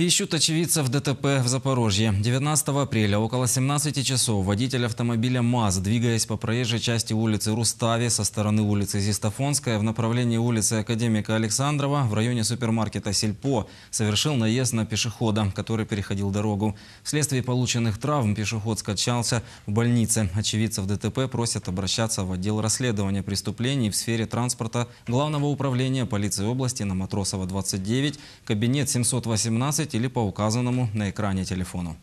Ищут очевидцев ДТП в Запорожье. 19 апреля около 17 часов водитель автомобиля МАЗ, двигаясь по проезжей части улицы Рустави со стороны улицы Зистофонская в направлении улицы Академика Александрова в районе супермаркета «Сельпо», совершил наезд на пешехода, который переходил дорогу. Вследствие полученных травм пешеход скачался в больнице. Очевидцев ДТП просят обращаться в отдел расследования преступлений в сфере транспорта Главного управления полиции области на Матросова 29, кабинет 718 или по указанному на экране телефону.